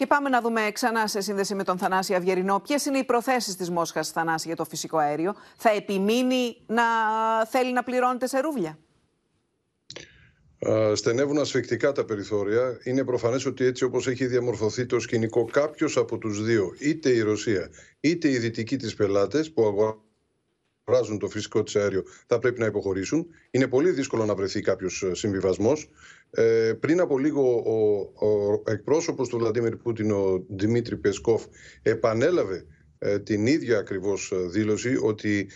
Και πάμε να δούμε ξανά σε σύνδεση με τον Θανάση Αυγερινό ποιες είναι οι προθέσεις της Μόσχας Θανάση για το φυσικό αέριο. Θα επιμείνει να θέλει να πληρώνεται σε ρούβλια. Στενεύουν ασφικτικά τα περιθώρια. Είναι προφανές ότι έτσι όπως έχει διαμορφωθεί το σκηνικό, κάποιος από τους δύο, είτε η Ρωσία είτε η δυτικοί της πελάτες που αγοράζουν το φυσικό της αέριο θα πρέπει να υποχωρήσουν. Είναι πολύ δύσκολο να βρεθεί κάποιος ε, συμβιβασμός. Ε, πριν από λίγο, ο, ο εκπρόσωπος του Βλαντίμιρ Πούτιν, ο Δημήτρη Πεσκόφ, επανέλαβε ε, την ίδια ακριβώς ε, δήλωση ότι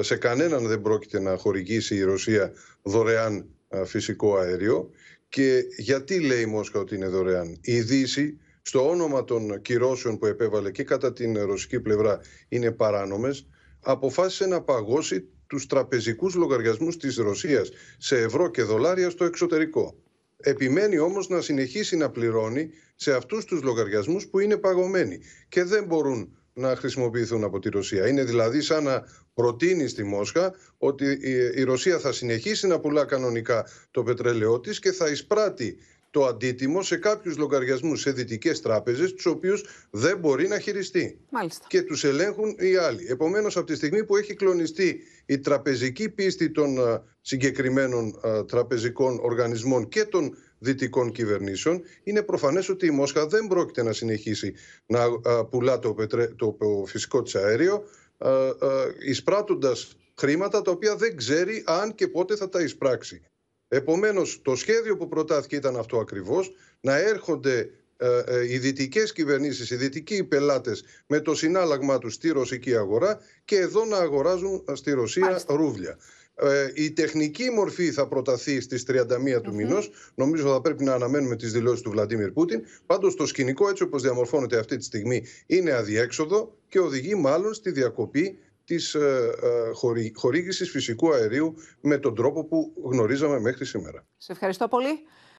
σε κανέναν δεν πρόκειται να χορηγήσει η Ρωσία δωρεάν φυσικό αέριο. Και γιατί λέει η Μόσχα ότι είναι δωρεάν. Η Δύση στο όνομα των κυρώσεων που επέβαλε και κατά την ρωσική πλευρά είναι παράνομες αποφάσισε να παγώσει τους τραπεζικούς λογαριασμούς της Ρωσίας σε ευρώ και δολάρια στο εξωτερικό. Επιμένει όμως να συνεχίσει να πληρώνει σε αυτούς τους λογαριασμούς που είναι παγωμένοι και δεν μπορούν να χρησιμοποιηθούν από τη Ρωσία. Είναι δηλαδή σαν να προτείνει στη Μόσχα ότι η Ρωσία θα συνεχίσει να πουλά κανονικά το πετρέλαιό της και θα εισπράττει το αντίτιμο σε κάποιους λογαριασμούς σε δυτικές τράπεζες, τους οποίους δεν μπορεί να χειριστεί. Μάλιστα. Και τους ελέγχουν οι άλλοι. Επομένως, από τη στιγμή που έχει κλονιστεί η τραπεζική πίστη των ε, συγκεκριμένων ε, τραπεζικών οργανισμών και των δυτικών κυβερνήσεων, είναι προφανές ότι η Μόσχα δεν πρόκειται να συνεχίσει να ε, πουλά το, το φυσικό της αέριο, εισπράττοντας χρήματα τα οποία δεν ξέρει αν και πότε θα τα εισπράξει. Επομένως, το σχέδιο που προτάθηκε ήταν αυτό ακριβώς, να έρχονται ε, ε, οι δυτικές κυβερνήσεις, οι δυτικοί πελάτες με το συνάλλαγμα τους στη ρωσική αγορά και εδώ να αγοράζουν ε, στη Ρωσία ρούβλια. η τεχνική μορφή θα προταθεί στις 31 του μηνός. Νομίζω θα πρέπει να αναμένουμε τις δηλώσεις του Βλαντίμιρ Πούτιν. Πάντως το σκηνικό, έτσι όπως διαμορφώνεται αυτή τη στιγμή, είναι αδιέξοδο και οδηγεί μάλλον στη διακοπή της ε, ε, χορήγησης φυσικού αερίου με τον τρόπο που γνωρίζαμε μέχρι σήμερα. Σε ευχαριστώ πολύ.